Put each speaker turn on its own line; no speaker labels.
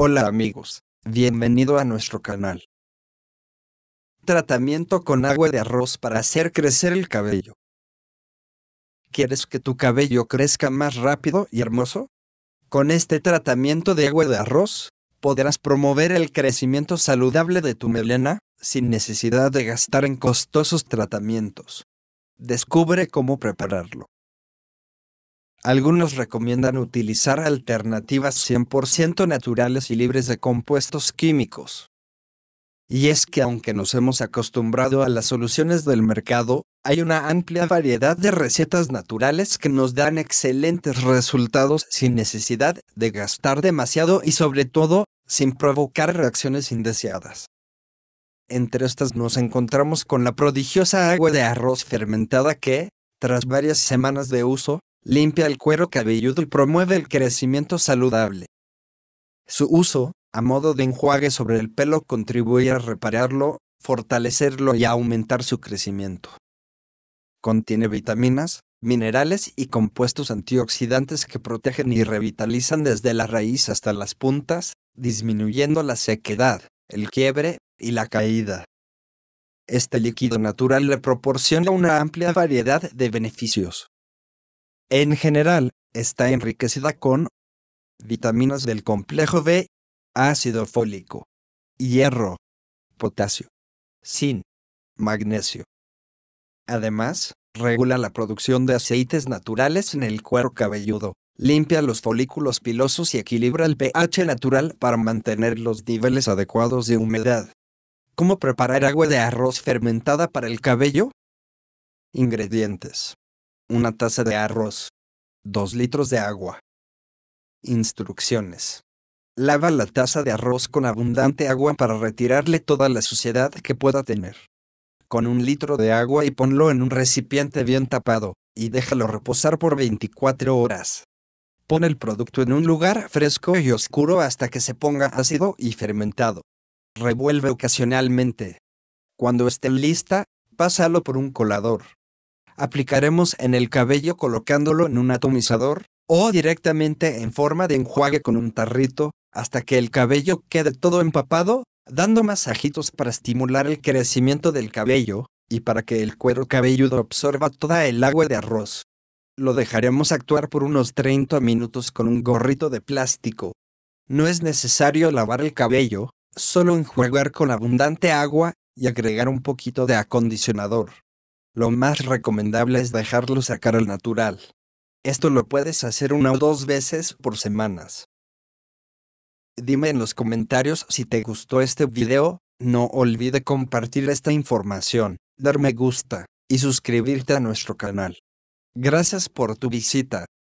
Hola amigos, bienvenido a nuestro canal. Tratamiento con agua de arroz para hacer crecer el cabello. ¿Quieres que tu cabello crezca más rápido y hermoso? Con este tratamiento de agua de arroz, podrás promover el crecimiento saludable de tu melena, sin necesidad de gastar en costosos tratamientos. Descubre cómo prepararlo. Algunos recomiendan utilizar alternativas 100% naturales y libres de compuestos químicos. Y es que aunque nos hemos acostumbrado a las soluciones del mercado, hay una amplia variedad de recetas naturales que nos dan excelentes resultados sin necesidad de gastar demasiado y sobre todo, sin provocar reacciones indeseadas. Entre estas nos encontramos con la prodigiosa agua de arroz fermentada que, tras varias semanas de uso, limpia el cuero cabelludo y promueve el crecimiento saludable. Su uso, a modo de enjuague sobre el pelo, contribuye a repararlo, fortalecerlo y aumentar su crecimiento. Contiene vitaminas, minerales y compuestos antioxidantes que protegen y revitalizan desde la raíz hasta las puntas, disminuyendo la sequedad, el quiebre y la caída. Este líquido natural le proporciona una amplia variedad de beneficios. En general, está enriquecida con vitaminas del complejo B, ácido fólico, hierro, potasio, zinc, magnesio. Además, regula la producción de aceites naturales en el cuero cabelludo, limpia los folículos pilosos y equilibra el pH natural para mantener los niveles adecuados de humedad. ¿Cómo preparar agua de arroz fermentada para el cabello? Ingredientes una taza de arroz, Dos litros de agua. Instrucciones. Lava la taza de arroz con abundante agua para retirarle toda la suciedad que pueda tener. Con un litro de agua y ponlo en un recipiente bien tapado, y déjalo reposar por 24 horas. Pon el producto en un lugar fresco y oscuro hasta que se ponga ácido y fermentado. Revuelve ocasionalmente. Cuando esté lista, pásalo por un colador aplicaremos en el cabello colocándolo en un atomizador o directamente en forma de enjuague con un tarrito hasta que el cabello quede todo empapado, dando masajitos para estimular el crecimiento del cabello y para que el cuero cabelludo absorba toda el agua de arroz. Lo dejaremos actuar por unos 30 minutos con un gorrito de plástico. No es necesario lavar el cabello, solo enjuagar con abundante agua y agregar un poquito de acondicionador lo más recomendable es dejarlo sacar al natural. Esto lo puedes hacer una o dos veces por semanas. Dime en los comentarios si te gustó este video, no olvides compartir esta información, dar me gusta y suscribirte a nuestro canal. Gracias por tu visita.